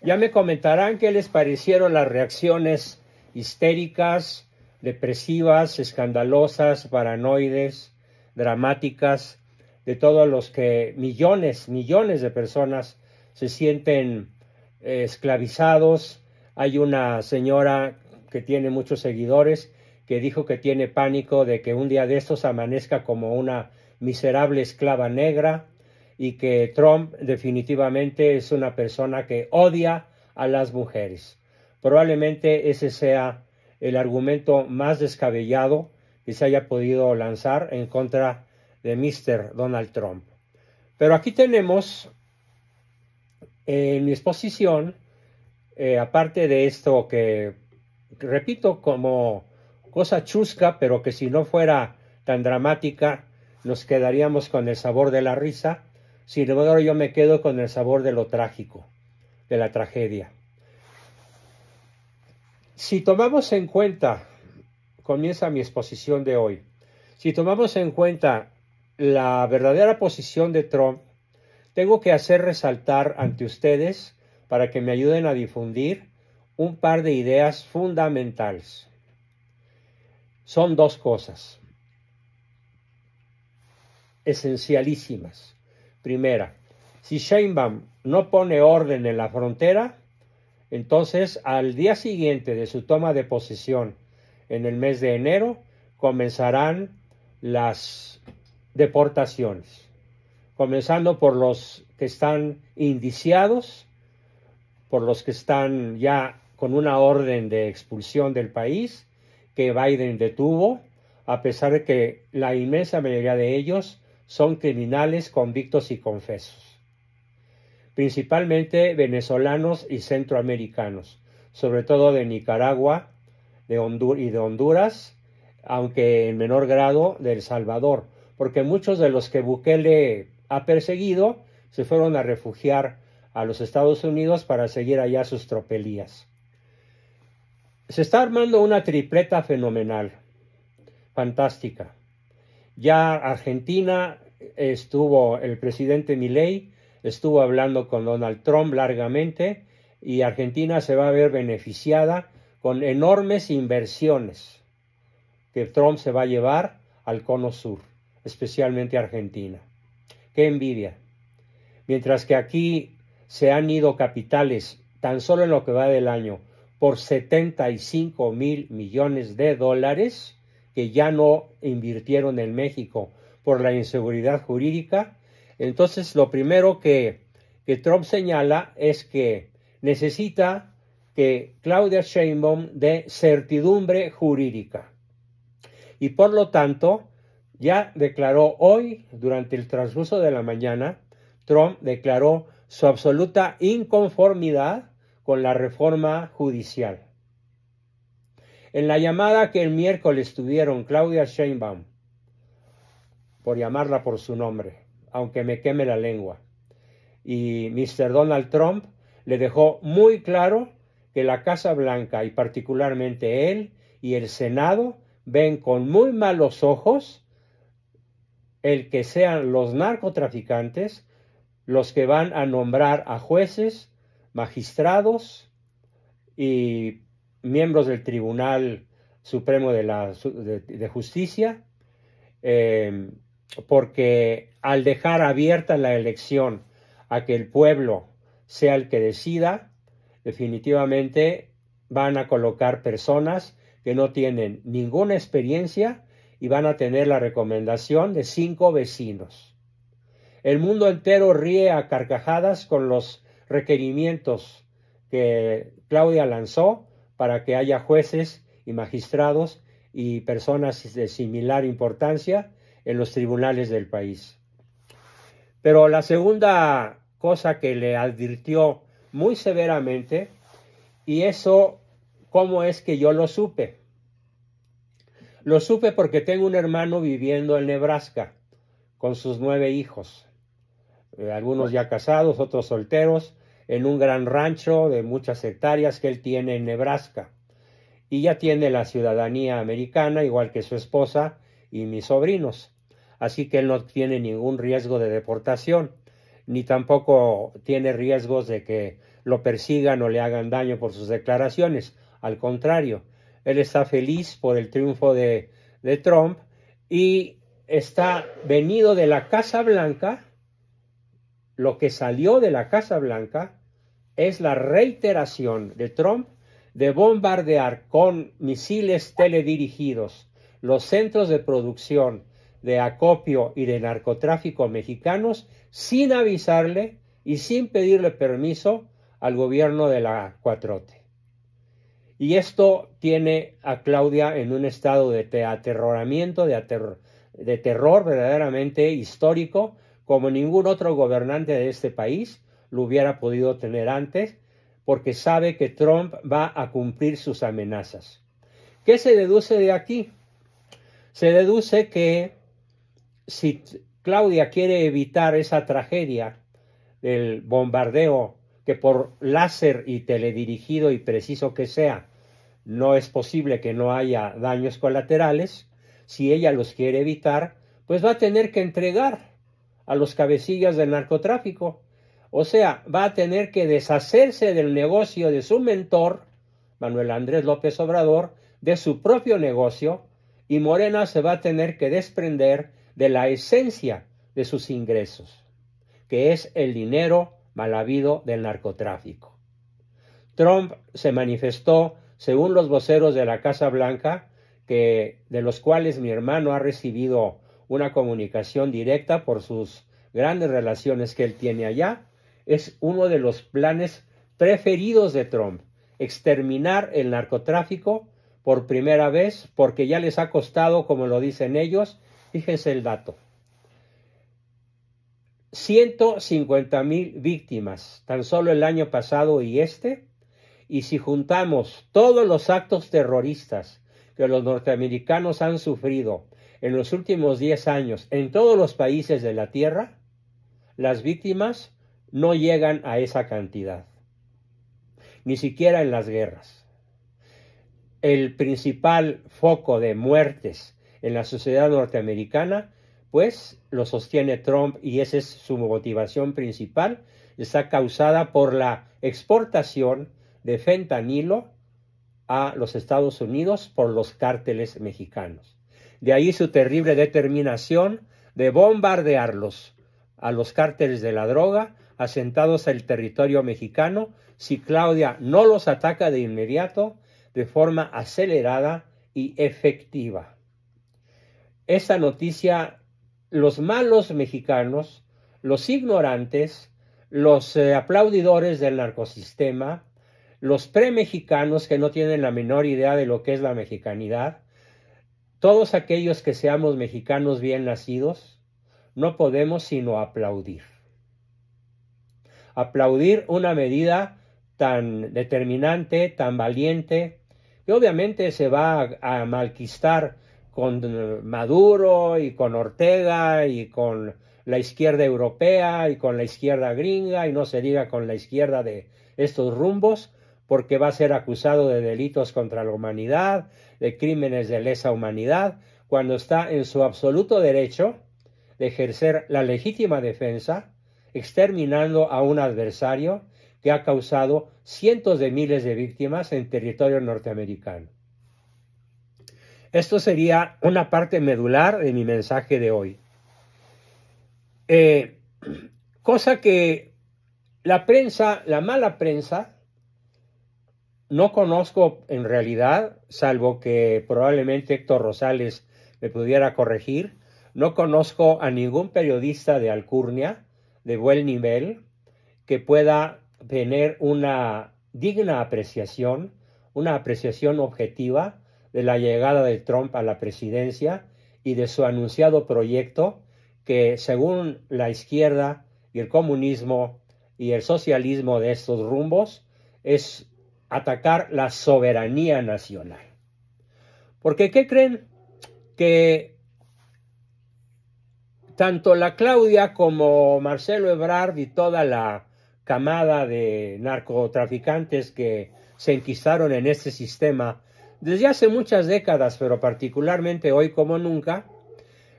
Ya me comentarán qué les parecieron las reacciones histéricas, depresivas, escandalosas, paranoides, dramáticas, de todos los que millones, millones de personas se sienten eh, esclavizados. Hay una señora que tiene muchos seguidores que dijo que tiene pánico de que un día de estos amanezca como una miserable esclava negra y que Trump definitivamente es una persona que odia a las mujeres. Probablemente ese sea el argumento más descabellado que se haya podido lanzar en contra de Mr. Donald Trump. Pero aquí tenemos en mi exposición, eh, aparte de esto que, repito, como cosa chusca, pero que si no fuera tan dramática, nos quedaríamos con el sabor de la risa, sin embargo, yo me quedo con el sabor de lo trágico, de la tragedia. Si tomamos en cuenta, comienza mi exposición de hoy, si tomamos en cuenta la verdadera posición de Trump, tengo que hacer resaltar ante ustedes, para que me ayuden a difundir, un par de ideas fundamentales. Son dos cosas esencialísimas. Primera, si Sheinbaum no pone orden en la frontera, entonces al día siguiente de su toma de posesión en el mes de enero comenzarán las deportaciones, comenzando por los que están indiciados, por los que están ya con una orden de expulsión del país que Biden detuvo, a pesar de que la inmensa mayoría de ellos son criminales convictos y confesos, principalmente venezolanos y centroamericanos, sobre todo de Nicaragua de y de Honduras, aunque en menor grado de El Salvador, porque muchos de los que Bukele ha perseguido se fueron a refugiar a los Estados Unidos para seguir allá sus tropelías. Se está armando una tripleta fenomenal, fantástica. Ya Argentina estuvo el presidente Milei, estuvo hablando con Donald Trump largamente y Argentina se va a ver beneficiada con enormes inversiones que Trump se va a llevar al cono sur, especialmente Argentina. Qué envidia. Mientras que aquí se han ido capitales tan solo en lo que va del año por 75 mil millones de dólares que ya no invirtieron en México por la inseguridad jurídica. Entonces, lo primero que, que Trump señala es que necesita que Claudia Sheinbaum dé certidumbre jurídica. Y por lo tanto, ya declaró hoy, durante el transcurso de la mañana, Trump declaró su absoluta inconformidad con la reforma judicial. En la llamada que el miércoles tuvieron Claudia Sheinbaum por llamarla por su nombre, aunque me queme la lengua. Y Mr. Donald Trump le dejó muy claro que la Casa Blanca y particularmente él y el Senado ven con muy malos ojos el que sean los narcotraficantes los que van a nombrar a jueces, magistrados y miembros del Tribunal Supremo de, la, de, Justicia, eh, porque al dejar abierta la elección a que el pueblo sea el que decida, definitivamente van a colocar personas que no tienen ninguna experiencia y van a tener la recomendación de cinco vecinos. El mundo entero ríe a carcajadas con los requerimientos que Claudia lanzó para que haya jueces y magistrados y personas de similar importancia en los tribunales del país. Pero la segunda cosa que le advirtió muy severamente, y eso, ¿cómo es que yo lo supe? Lo supe porque tengo un hermano viviendo en Nebraska con sus nueve hijos, eh, algunos ya casados, otros solteros, en un gran rancho de muchas hectáreas que él tiene en Nebraska. Y ya tiene la ciudadanía americana, igual que su esposa y mis sobrinos así que él no tiene ningún riesgo de deportación, ni tampoco tiene riesgos de que lo persigan o le hagan daño por sus declaraciones. Al contrario, él está feliz por el triunfo de, Trump y está venido de la Casa Blanca, lo que salió de la Casa Blanca es la reiteración de Trump de bombardear con misiles teledirigidos los centros de producción de acopio y de narcotráfico mexicanos sin avisarle y sin pedirle permiso al gobierno de la Cuatrote. Y esto tiene a Claudia en un estado de aterroramiento, de terror verdaderamente histórico, como ningún otro gobernante de este país lo hubiera podido tener antes, porque sabe que Trump va a cumplir sus amenazas. ¿Qué se deduce de aquí? Se deduce que si Claudia quiere evitar esa tragedia del bombardeo, que por láser y teledirigido y preciso que sea, no es posible que no haya daños colaterales, si ella los quiere evitar, pues va a tener que entregar a los cabecillas del narcotráfico. O sea, va a tener que deshacerse del negocio de su mentor, Manuel Andrés López Obrador, de su propio negocio, y Morena se va a tener que desprender de la esencia de sus ingresos, que es el dinero mal habido del narcotráfico. Trump se manifestó, según los voceros de la Casa Blanca, que, de los cuales mi hermano ha recibido una comunicación directa por sus grandes relaciones que él tiene allá, es uno de los planes preferidos de Trump, exterminar el narcotráfico por primera vez, porque ya les ha costado, como lo dicen ellos, Fíjense el dato. 150 mil víctimas tan solo el año pasado y este. Y si juntamos todos los actos terroristas que los norteamericanos han sufrido en los últimos 10 años en todos los países de la Tierra, las víctimas no llegan a esa cantidad, ni siquiera en las guerras. El principal foco de muertes en la sociedad norteamericana, pues lo sostiene Trump y esa es su motivación principal, está causada por la exportación de fentanilo a los Estados Unidos por los cárteles mexicanos. De ahí su terrible determinación de bombardearlos a los cárteles de la droga asentados en el territorio mexicano si Claudia no los ataca de inmediato de forma acelerada y efectiva esa noticia los malos mexicanos, los ignorantes, los eh, aplaudidores del narcosistema, los pre-mexicanos que no tienen la menor idea de lo que es la mexicanidad, todos aquellos que seamos mexicanos bien nacidos, no podemos sino aplaudir. Aplaudir una medida tan determinante, tan valiente, que obviamente se va a malquistar con Maduro y con Ortega y con la izquierda europea y con la izquierda gringa y no se diga con la izquierda de estos rumbos porque va a ser acusado de delitos contra la humanidad, de crímenes de lesa humanidad, cuando está en su absoluto derecho de ejercer la legítima defensa, exterminando a un adversario que ha causado cientos de miles de víctimas en territorio norteamericano. Esto sería una parte medular de mi mensaje de hoy. Eh, cosa que la prensa, la mala prensa, no conozco en realidad, salvo que probablemente Héctor Rosales me pudiera corregir, no conozco a ningún periodista de alcurnia, de buen nivel, que pueda tener una digna apreciación, una apreciación objetiva de la llegada de Trump a la presidencia y de su anunciado proyecto que, según la izquierda y el comunismo y el socialismo de estos rumbos, es atacar la soberanía nacional. Porque, ¿qué creen? Que tanto la Claudia como Marcelo Ebrard y toda la camada de narcotraficantes que se enquistaron en este sistema desde hace muchas décadas, pero particularmente hoy como nunca,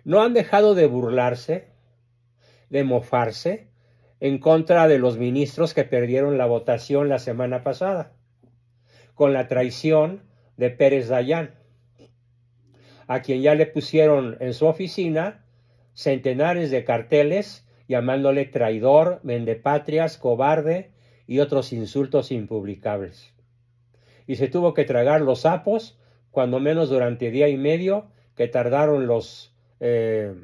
no han dejado de burlarse, de mofarse, en contra de los ministros que perdieron la votación la semana pasada, con la traición de Pérez Dayán, a quien ya le pusieron en su oficina centenares de carteles llamándole traidor, vendepatrias, cobarde y otros insultos impublicables y se tuvo que tragar los sapos, cuando menos durante día y medio, que tardaron los eh,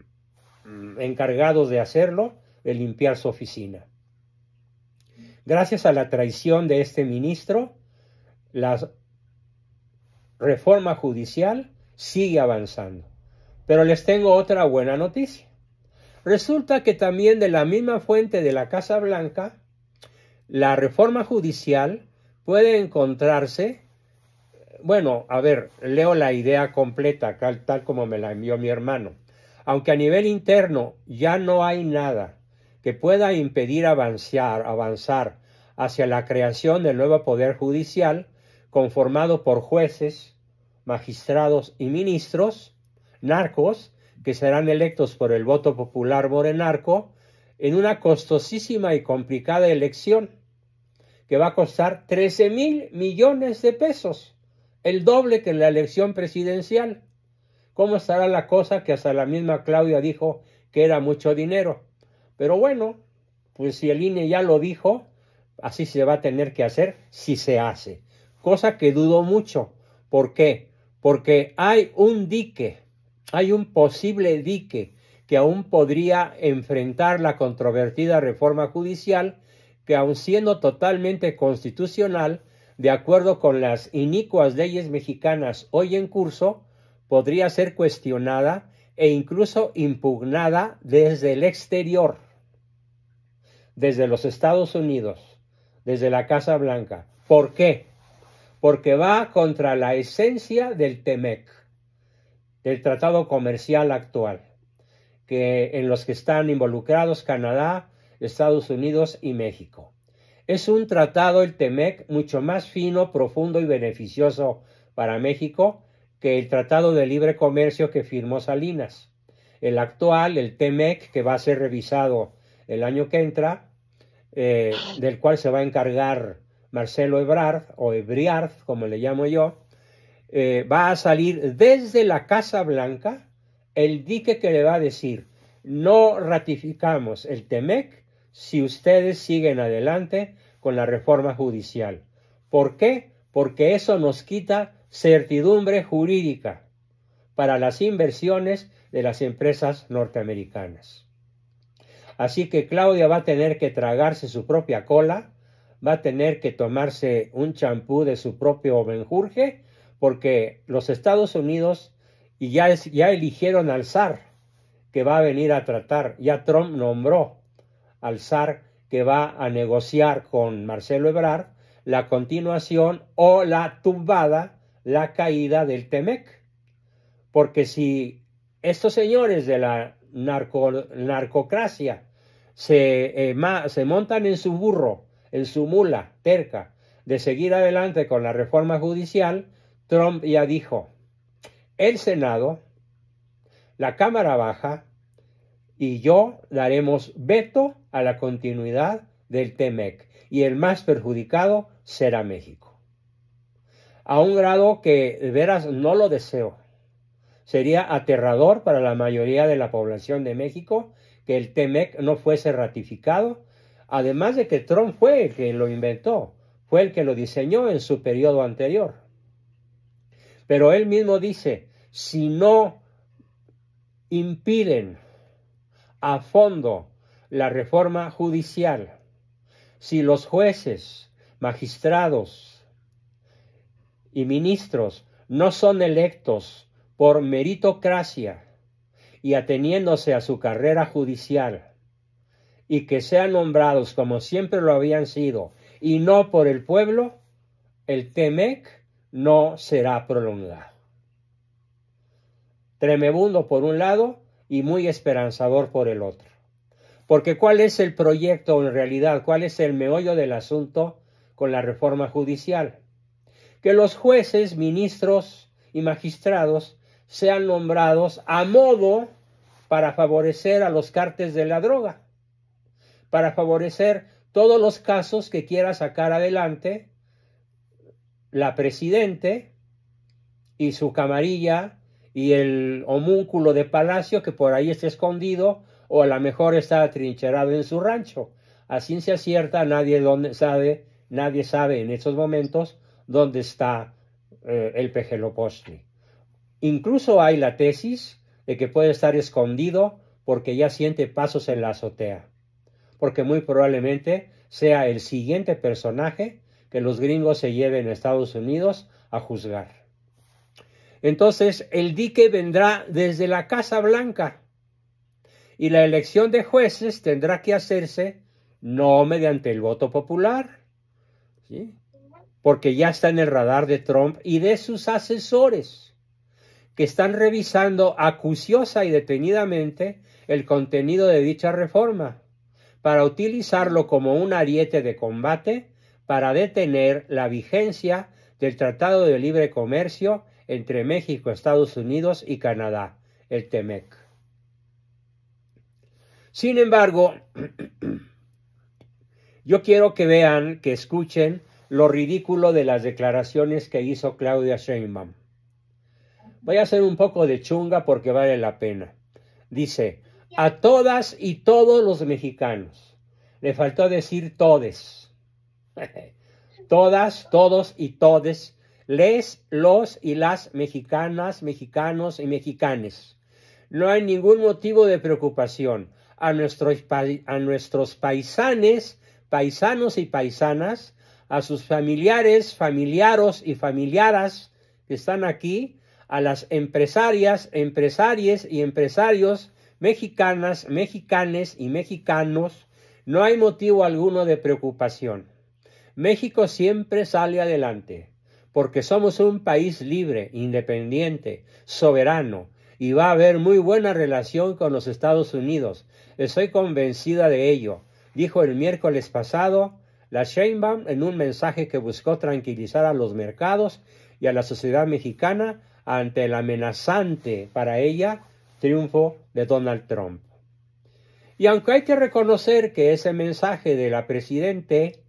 encargados de hacerlo, de limpiar su oficina. Gracias a la traición de este ministro, la reforma judicial sigue avanzando. Pero les tengo otra buena noticia. Resulta que también de la misma fuente de la Casa Blanca, la reforma judicial puede encontrarse, bueno, a ver, leo la idea completa tal, tal como me la envió mi hermano. Aunque a nivel interno ya no hay nada que pueda impedir avanzar, avanzar hacia la creación del nuevo poder judicial conformado por jueces, magistrados y ministros, narcos, que serán electos por el voto popular morenarco, en una costosísima y complicada elección que va a costar 13 mil millones de pesos, el doble que la elección presidencial. ¿Cómo estará la cosa que hasta la misma Claudia dijo que era mucho dinero? Pero bueno, pues si el INE ya lo dijo, así se va a tener que hacer si se hace. Cosa que dudo mucho. ¿Por qué? Porque hay un dique, hay un posible dique que aún podría enfrentar la controvertida reforma judicial que aun siendo totalmente constitucional, de acuerdo con las inicuas leyes mexicanas hoy en curso, podría ser cuestionada e incluso impugnada desde el exterior, desde los Estados Unidos, desde la Casa Blanca. ¿Por qué? Porque va contra la esencia del TEMEC, del Tratado Comercial actual, que en los que están involucrados Canadá, Estados Unidos y México. Es un tratado, el TEMEC, mucho más fino, profundo y beneficioso para México que el Tratado de Libre Comercio que firmó Salinas. El actual, el TEMEC, que va a ser revisado el año que entra, eh, del cual se va a encargar Marcelo Ebrard, o Ebriard, como le llamo yo, eh, va a salir desde la Casa Blanca el dique que le va a decir, no ratificamos el TEMEC si ustedes siguen adelante con la reforma judicial. ¿Por qué? Porque eso nos quita certidumbre jurídica para las inversiones de las empresas norteamericanas. Así que Claudia va a tener que tragarse su propia cola, va a tener que tomarse un champú de su propio menjurje, porque los Estados Unidos ya, ya eligieron al zar que va a venir a tratar, ya Trump nombró al zar que va a negociar con Marcelo Ebrard la continuación o la tumbada, la caída del Temec. Porque si estos señores de la narcocracia eh, se montan en su burro, en su mula terca, de seguir adelante con la reforma judicial, Trump ya dijo, el Senado, la Cámara Baja, y yo daremos veto a la continuidad del TEMEC y el más perjudicado será México. A un grado que de veras no lo deseo. Sería aterrador para la mayoría de la población de México que el TEMEC no fuese ratificado, además de que Trump fue el que lo inventó, fue el que lo diseñó en su periodo anterior. Pero él mismo dice, si no impiden a fondo la reforma judicial, si los jueces, magistrados y ministros no son electos por meritocracia y ateniéndose a su carrera judicial, y que sean nombrados como siempre lo habían sido, y no por el pueblo, el Temec no será prolongado. Tremebundo por un lado y muy esperanzador por el otro. Porque ¿cuál es el proyecto en realidad? ¿Cuál es el meollo del asunto con la reforma judicial? Que los jueces, ministros y magistrados sean nombrados a modo para favorecer a los cartes de la droga, para favorecer todos los casos que quiera sacar adelante la presidente y su camarilla y el homúnculo de palacio que por ahí está escondido o a lo mejor está atrincherado en su rancho. A ciencia cierta nadie, sabe, nadie sabe en estos momentos dónde está eh, el Pejelopostri. Incluso hay la tesis de que puede estar escondido porque ya siente pasos en la azotea, porque muy probablemente sea el siguiente personaje que los gringos se lleven a Estados Unidos a juzgar. Entonces el dique vendrá desde la Casa Blanca y la elección de jueces tendrá que hacerse no mediante el voto popular, ¿sí? porque ya está en el radar de Trump y de sus asesores, que están revisando acuciosa y detenidamente el contenido de dicha reforma, para utilizarlo como un ariete de combate para detener la vigencia del Tratado de Libre Comercio entre México, Estados Unidos y Canadá, el TEMEC. Sin embargo, yo quiero que vean, que escuchen lo ridículo de las declaraciones que hizo Claudia Sheinbaum. Voy a hacer un poco de chunga porque vale la pena. Dice, a todas y todos los mexicanos. Le faltó decir todes. todas, todos y todes les, los y las mexicanas, mexicanos y mexicanes. No hay ningún motivo de preocupación. A nuestros, a nuestros paisanes, paisanos y paisanas, a sus familiares, familiaros y familiaras que están aquí, a las empresarias, empresarias y empresarios mexicanas, mexicanes y mexicanos, no hay motivo alguno de preocupación. México siempre sale adelante porque somos un país libre, independiente, soberano, y va a haber muy buena relación con los Estados Unidos. Estoy convencida de ello, dijo el miércoles pasado la Sheinbaum en un mensaje que buscó tranquilizar a los mercados y a la sociedad mexicana ante el amenazante para ella triunfo de Donald Trump. Y aunque hay que reconocer que ese mensaje de la presidente,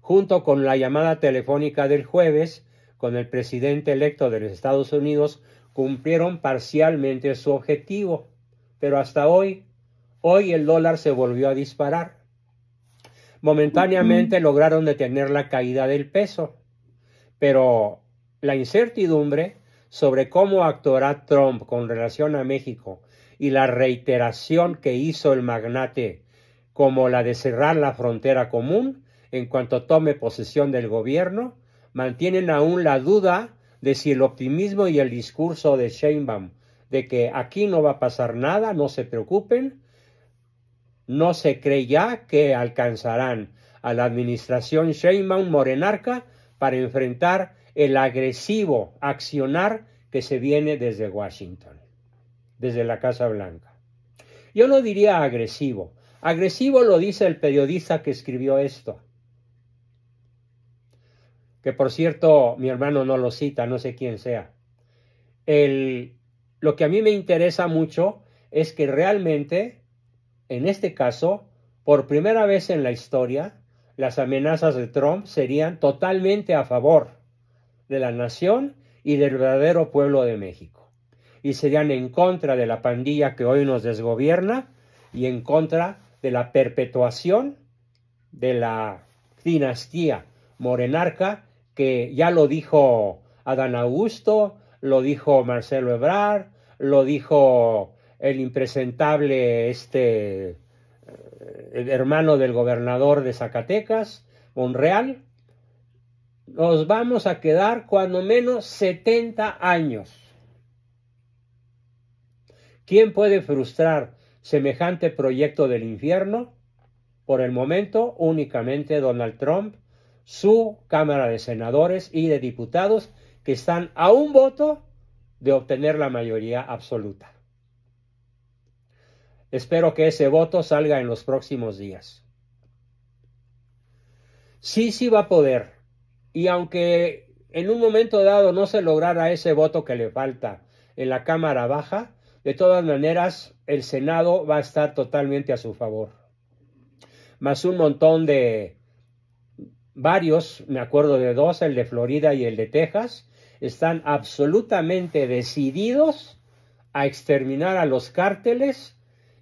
junto con la llamada telefónica del jueves, con el presidente electo de los Estados Unidos cumplieron parcialmente su objetivo, pero hasta hoy, hoy el dólar se volvió a disparar. Momentáneamente lograron detener la caída del peso, pero la incertidumbre sobre cómo actuará Trump con relación a México y la reiteración que hizo el magnate como la de cerrar la frontera común en cuanto tome posesión del gobierno, mantienen aún la duda de si el optimismo y el discurso de Sheinbaum de que aquí no va a pasar nada, no se preocupen, no se cree ya que alcanzarán a la administración Sheinbaum Morenarca para enfrentar el agresivo accionar que se viene desde Washington, desde la Casa Blanca. Yo no diría agresivo, agresivo lo dice el periodista que escribió esto que por cierto mi hermano no lo cita, no sé quién sea. El, lo que a mí me interesa mucho es que realmente, en este caso, por primera vez en la historia, las amenazas de Trump serían totalmente a favor de la nación y del verdadero pueblo de México. Y serían en contra de la pandilla que hoy nos desgobierna y en contra de la perpetuación de la dinastía morenarca que ya lo dijo Adán Augusto, lo dijo Marcelo Ebrard, lo dijo el impresentable este eh, hermano del gobernador de Zacatecas, Monreal, nos vamos a quedar cuando menos 70 años. ¿Quién puede frustrar semejante proyecto del infierno? Por el momento, únicamente Donald Trump su Cámara de Senadores y de Diputados, que están a un voto de obtener la mayoría absoluta. Espero que ese voto salga en los próximos días. Sí, sí va a poder. Y aunque en un momento dado no se lograra ese voto que le falta en la Cámara Baja, de todas maneras el Senado va a estar totalmente a su favor. Más un montón de varios, me acuerdo de dos, el de Florida y el de Texas, están absolutamente decididos a exterminar a los cárteles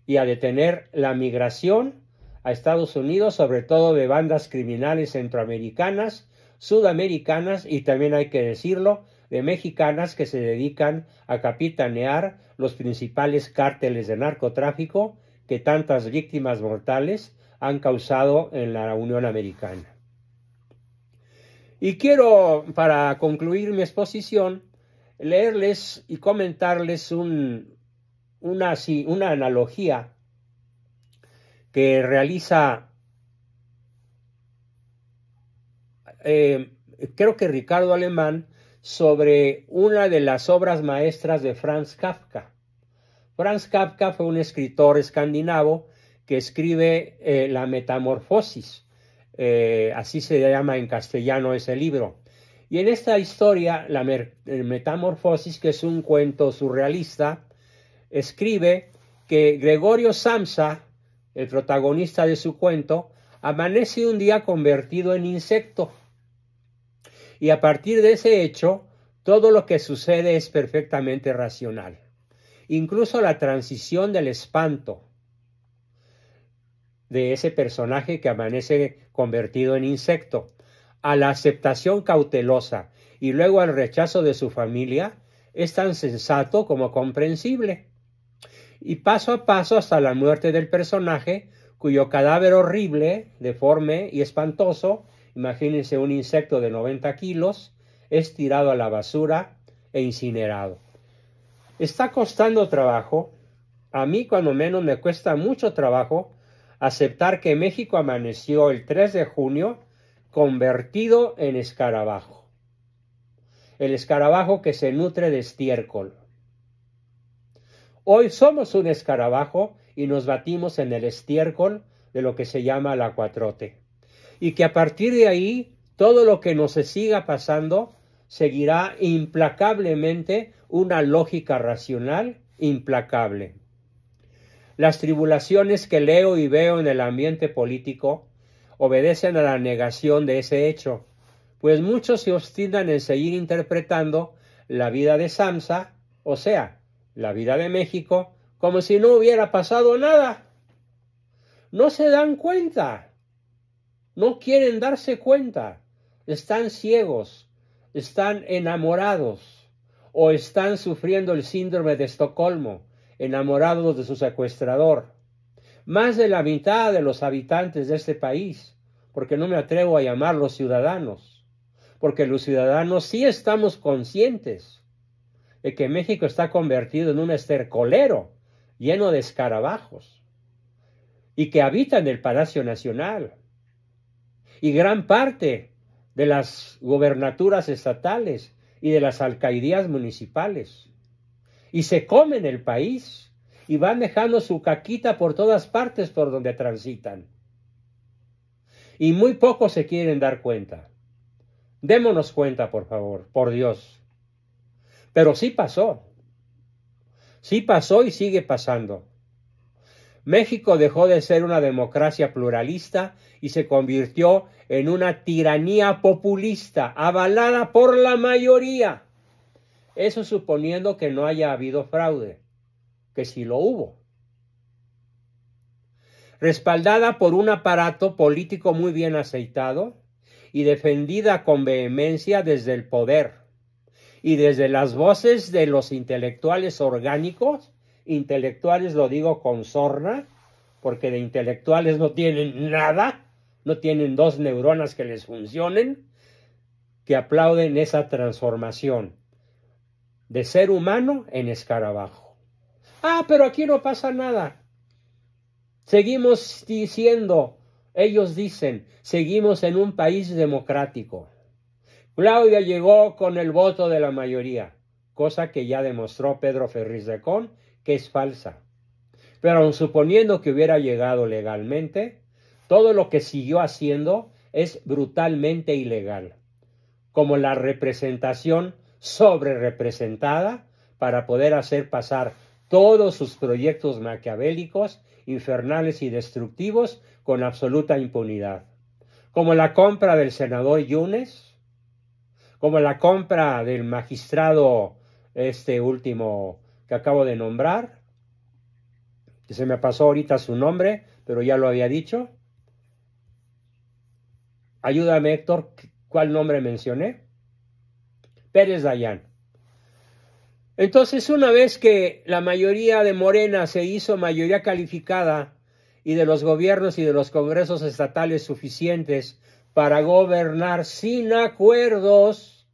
y a detener la migración a Estados Unidos, sobre todo de bandas criminales centroamericanas, sudamericanas y también hay que decirlo, de mexicanas que se dedican a capitanear los principales cárteles de narcotráfico que tantas víctimas mortales han causado en la Unión Americana. Y quiero, para concluir mi exposición, leerles y comentarles un, una, una analogía que realiza, eh, creo que Ricardo Alemán, sobre una de las obras maestras de Franz Kafka. Franz Kafka fue un escritor escandinavo que escribe eh, La Metamorfosis, eh, así se llama en castellano ese libro. Y en esta historia, La Metamorfosis, que es un cuento surrealista, escribe que Gregorio Samsa, el protagonista de su cuento, amanece un día convertido en insecto. Y a partir de ese hecho, todo lo que sucede es perfectamente racional. Incluso la transición del espanto de ese personaje que amanece convertido en insecto, a la aceptación cautelosa y luego al rechazo de su familia, es tan sensato como comprensible. Y paso a paso hasta la muerte del personaje, cuyo cadáver horrible, deforme y espantoso, imagínense un insecto de 90 kilos, es tirado a la basura e incinerado. Está costando trabajo, a mí cuando menos me cuesta mucho trabajo aceptar que México amaneció el 3 de junio convertido en escarabajo. El escarabajo que se nutre de estiércol. Hoy somos un escarabajo y nos batimos en el estiércol de lo que se llama la cuatrote. Y que a partir de ahí todo lo que nos siga pasando seguirá implacablemente una lógica racional implacable. Las tribulaciones que leo y veo en el ambiente político obedecen a la negación de ese hecho, pues muchos se obstinan en seguir interpretando la vida de Samsa, o sea, la vida de México, como si no hubiera pasado nada. No se dan cuenta, no quieren darse cuenta, están ciegos, están enamorados o están sufriendo el síndrome de Estocolmo enamorados de su secuestrador. Más de la mitad de los habitantes de este país, porque no me atrevo a llamarlos ciudadanos, porque los ciudadanos sí estamos conscientes de que México está convertido en un estercolero lleno de escarabajos y que habitan el Palacio Nacional. Y gran parte de las gobernaturas estatales y de las alcaldías municipales y se comen el país y van dejando su caquita por todas partes por donde transitan. Y muy pocos se quieren dar cuenta. Démonos cuenta, por favor, por Dios. Pero sí pasó. Sí pasó y sigue pasando. México dejó de ser una democracia pluralista y se convirtió en una tiranía populista avalada por la mayoría. Eso suponiendo que no haya habido fraude, que sí lo hubo. Respaldada por un aparato político muy bien aceitado y defendida con vehemencia desde el poder y desde las voces de los intelectuales orgánicos, intelectuales lo digo con sorna, porque de intelectuales no tienen nada, no tienen dos neuronas que les funcionen, que aplauden esa transformación de ser humano en escarabajo. Ah, pero aquí no pasa nada. Seguimos diciendo, ellos dicen, seguimos en un país democrático. Claudia llegó con el voto de la mayoría, cosa que ya demostró Pedro Ferriz de Con que es falsa. Pero aun suponiendo que hubiera llegado legalmente, todo lo que siguió haciendo es brutalmente ilegal, como la representación sobrerepresentada para poder hacer pasar todos sus proyectos maquiavélicos, infernales y destructivos con absoluta impunidad, como la compra del senador Yunes, como la compra del magistrado este último que acabo de nombrar, que se me pasó ahorita su nombre, pero ya lo había dicho. Ayúdame, Héctor, ¿cuál nombre mencioné? Pérez Dayán. Entonces, una vez que la mayoría de Morena se hizo mayoría calificada y de los gobiernos y de los congresos estatales suficientes para gobernar sin acuerdos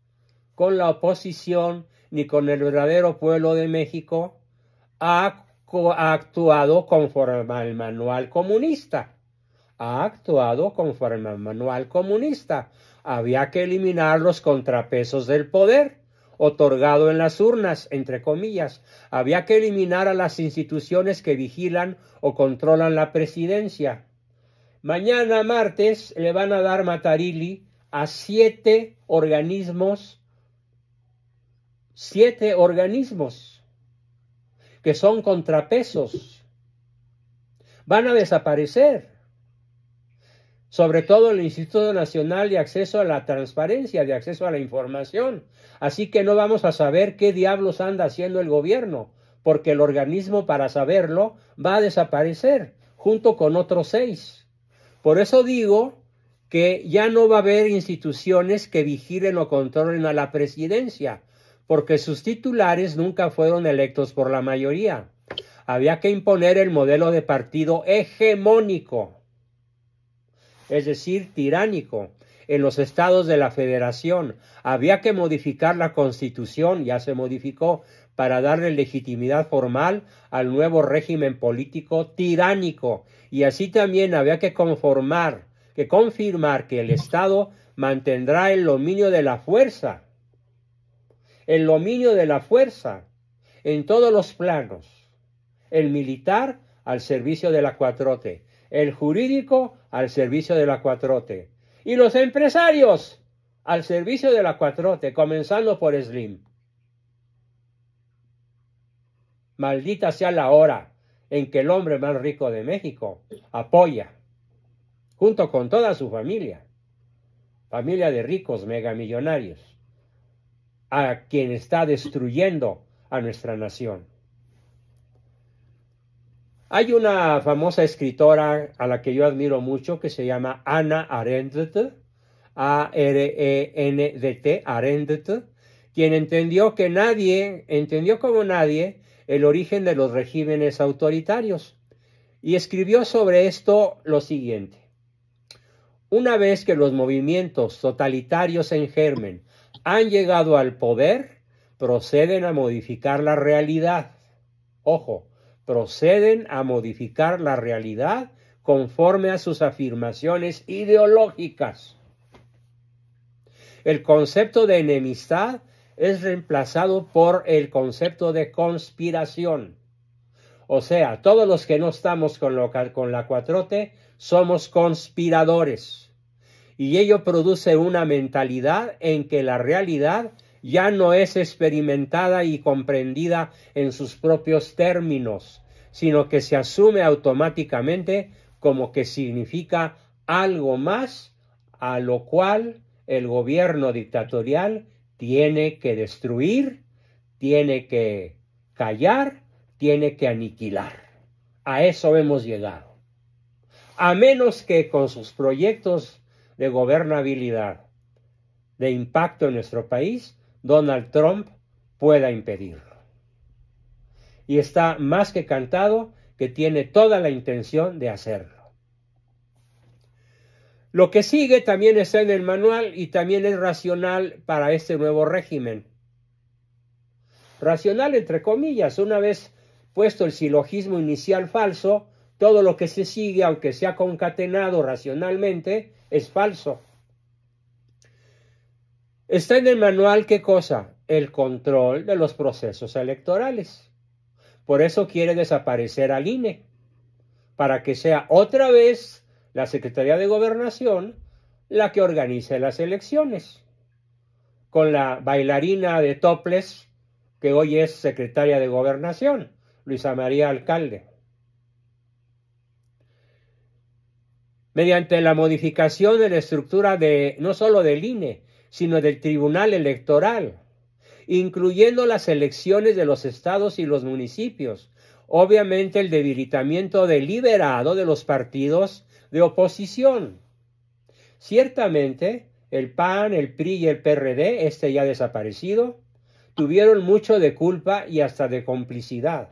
con la oposición ni con el verdadero pueblo de México, ha, ha actuado conforme al manual comunista. Ha actuado conforme al manual comunista había que eliminar los contrapesos del poder otorgado en las urnas, entre comillas. Había que eliminar a las instituciones que vigilan o controlan la presidencia. Mañana martes le van a dar Matarili a siete organismos, siete organismos que son contrapesos. Van a desaparecer sobre todo el Instituto Nacional de Acceso a la Transparencia, de Acceso a la Información. Así que no vamos a saber qué diablos anda haciendo el gobierno, porque el organismo para saberlo va a desaparecer junto con otros seis. Por eso digo que ya no va a haber instituciones que vigilen o controlen a la presidencia, porque sus titulares nunca fueron electos por la mayoría. Había que imponer el modelo de partido hegemónico es decir, tiránico, en los estados de la federación. Había que modificar la constitución, ya se modificó, para darle legitimidad formal al nuevo régimen político tiránico. Y así también había que conformar, que confirmar que el Estado mantendrá el dominio de la fuerza, el dominio de la fuerza en todos los planos, el militar al servicio de la cuatrote, el jurídico al servicio de la cuatrote y los empresarios al servicio de la cuatrote, comenzando por Slim. Maldita sea la hora en que el hombre más rico de México apoya, junto con toda su familia, familia de ricos megamillonarios, a quien está destruyendo a nuestra nación. Hay una famosa escritora a la que yo admiro mucho que se llama Ana Arendt, A-R-E-N-D-T, Arendt, quien entendió que nadie, entendió como nadie, el origen de los regímenes autoritarios y escribió sobre esto lo siguiente. Una vez que los movimientos totalitarios en germen han llegado al poder, proceden a modificar la realidad. Ojo, proceden a modificar la realidad conforme a sus afirmaciones ideológicas. El concepto de enemistad es reemplazado por el concepto de conspiración. O sea, todos los que no estamos con, la cuatrote somos conspiradores. Y ello produce una mentalidad en que la realidad ya no es experimentada y comprendida en sus propios términos, sino que se asume automáticamente como que significa algo más a lo cual el gobierno dictatorial tiene que destruir, tiene que callar, tiene que aniquilar. A eso hemos llegado. A menos que con sus proyectos de gobernabilidad de impacto en nuestro país Donald Trump pueda impedirlo. Y está más que cantado que tiene toda la intención de hacerlo. Lo que sigue también está en el manual y también es racional para este nuevo régimen. Racional entre comillas, una vez puesto el silogismo inicial falso, todo lo que se sigue, aunque sea concatenado racionalmente, es falso. Está en el manual qué cosa? El control de los procesos electorales. Por eso quiere desaparecer al INE, para que sea otra vez la Secretaría de Gobernación la que organice las elecciones, con la bailarina de Toples, que hoy es secretaria de Gobernación, Luisa María Alcalde. Mediante la modificación de la estructura de no solo del INE, sino del Tribunal Electoral, incluyendo las elecciones de los estados y los municipios. Obviamente el debilitamiento deliberado de los partidos de oposición. Ciertamente, el PAN, el PRI y el PRD, este ya desaparecido, tuvieron mucho de culpa y hasta de complicidad,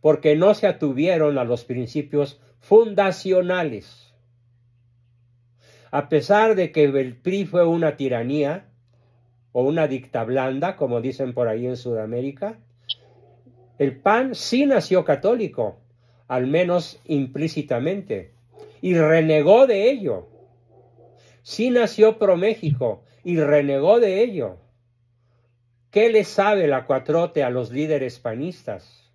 porque no se atuvieron a los principios fundacionales a pesar de que el PRI fue una tiranía o una dicta blanda, como dicen por ahí en Sudamérica, el PAN sí nació católico, al menos implícitamente, y renegó de ello. Sí nació pro México y renegó de ello. ¿Qué le sabe la cuatrote a los líderes panistas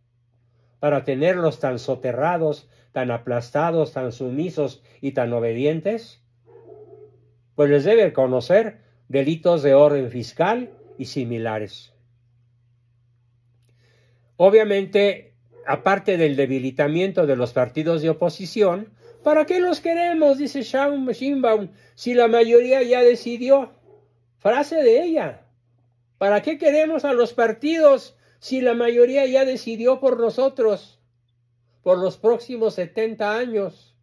para tenerlos tan soterrados, tan aplastados, tan sumisos y tan obedientes? pues les debe conocer delitos de orden fiscal y similares. Obviamente, aparte del debilitamiento de los partidos de oposición, ¿para qué los queremos? dice Sheinbaum, si la mayoría ya decidió. Frase de ella. ¿Para qué queremos a los partidos si la mayoría ya decidió por nosotros por los próximos 70 años?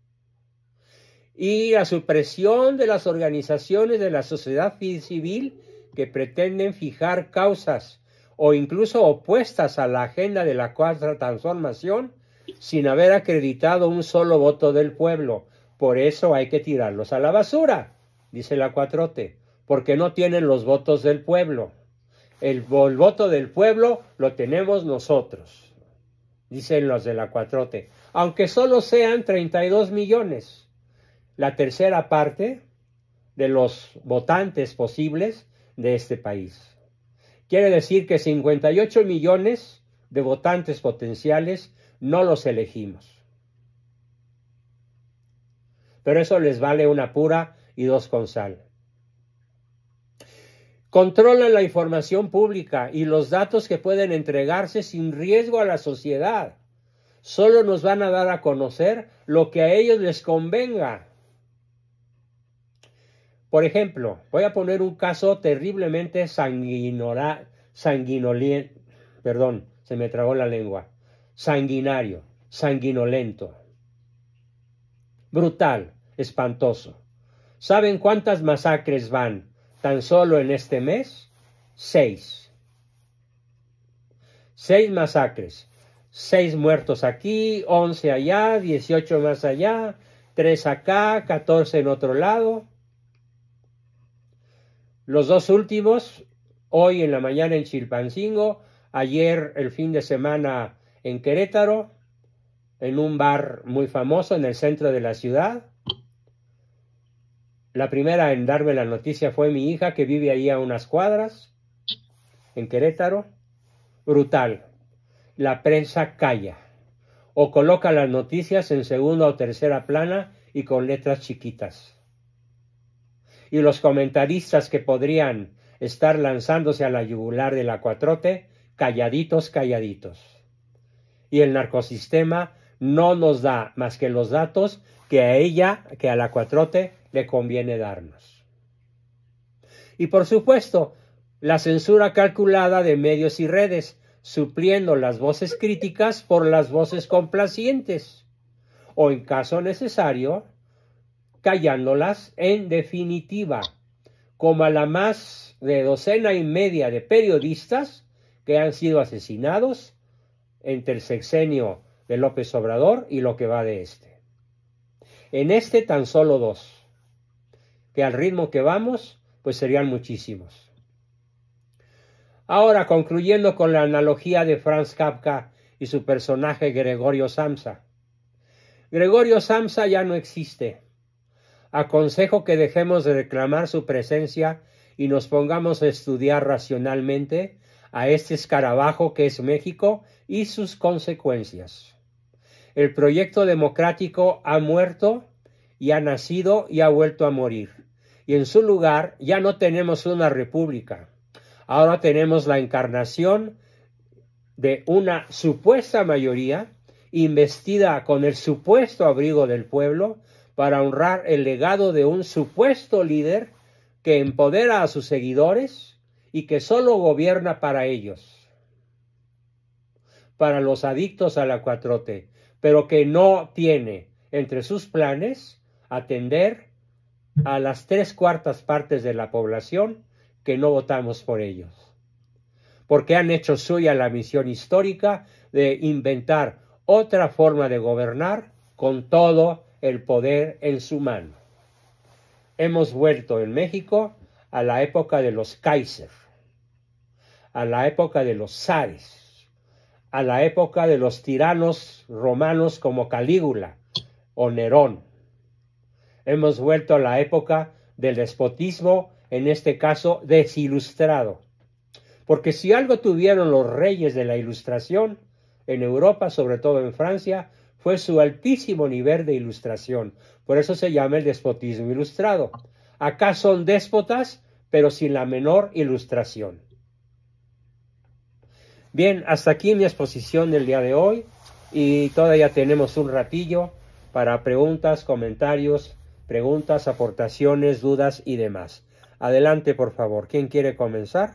y la supresión de las organizaciones de la sociedad civil que pretenden fijar causas o incluso opuestas a la agenda de la cuarta transformación sin haber acreditado un solo voto del pueblo. Por eso hay que tirarlos a la basura, dice la cuatrote, porque no tienen los votos del pueblo. El, voto del pueblo lo tenemos nosotros, dicen los de la cuatrote, aunque solo sean 32 millones la tercera parte de los votantes posibles de este país. Quiere decir que 58 millones de votantes potenciales no los elegimos. Pero eso les vale una pura y dos con sal. Controlan la información pública y los datos que pueden entregarse sin riesgo a la sociedad. Solo nos van a dar a conocer lo que a ellos les convenga. Por ejemplo, voy a poner un caso terriblemente sanguinolento. perdón, se me tragó la lengua, sanguinario, sanguinolento, brutal, espantoso. ¿Saben cuántas masacres van tan solo en este mes? Seis. Seis masacres. Seis muertos aquí, once allá, dieciocho más allá, tres acá, catorce en otro lado. Los dos últimos, hoy en la mañana en Chilpancingo, ayer el fin de semana en Querétaro, en un bar muy famoso en el centro de la ciudad. La primera en darme la noticia fue mi hija que vive ahí a unas cuadras, en Querétaro. Brutal. La prensa calla o coloca las noticias en segunda o tercera plana y con letras chiquitas y los comentaristas que podrían estar lanzándose a la yugular de la cuatrote, calladitos, calladitos. Y el narcosistema no nos da más que los datos que a ella, que a la cuatrote, le conviene darnos. Y por supuesto, la censura calculada de medios y redes, supliendo las voces críticas por las voces complacientes, o en caso necesario, callándolas, en definitiva, como a la más de docena y media de periodistas que han sido asesinados entre el sexenio de López Obrador y lo que va de este. En este tan solo dos, que al ritmo que vamos, pues serían muchísimos. Ahora, concluyendo con la analogía de Franz Kafka y su personaje Gregorio Samsa. Gregorio Samsa ya no existe aconsejo que dejemos de reclamar su presencia y nos pongamos a estudiar racionalmente a este escarabajo que es México y sus consecuencias. El proyecto democrático ha muerto y ha nacido y ha vuelto a morir. Y en su lugar ya no tenemos una república. Ahora tenemos la encarnación de una supuesta mayoría investida con el supuesto abrigo del pueblo para honrar el legado de un supuesto líder que empodera a sus seguidores y que solo gobierna para ellos, para los adictos a la cuatrote, pero que no tiene entre sus planes atender a las tres cuartas partes de la población que no votamos por ellos, porque han hecho suya la misión histórica de inventar otra forma de gobernar con todo el poder en su mano. Hemos vuelto en México a la época de los Kaiser, a la época de los zares, a la época de los tiranos romanos como Calígula o Nerón. Hemos vuelto a la época del despotismo, en este caso desilustrado. Porque si algo tuvieron los reyes de la ilustración en Europa, sobre todo en Francia, fue su altísimo nivel de ilustración. Por eso se llama el despotismo ilustrado. Acá son déspotas, pero sin la menor ilustración. Bien, hasta aquí mi exposición del día de hoy y todavía tenemos un ratillo para preguntas, comentarios, preguntas, aportaciones, dudas y demás. Adelante, por favor. ¿Quién quiere comenzar?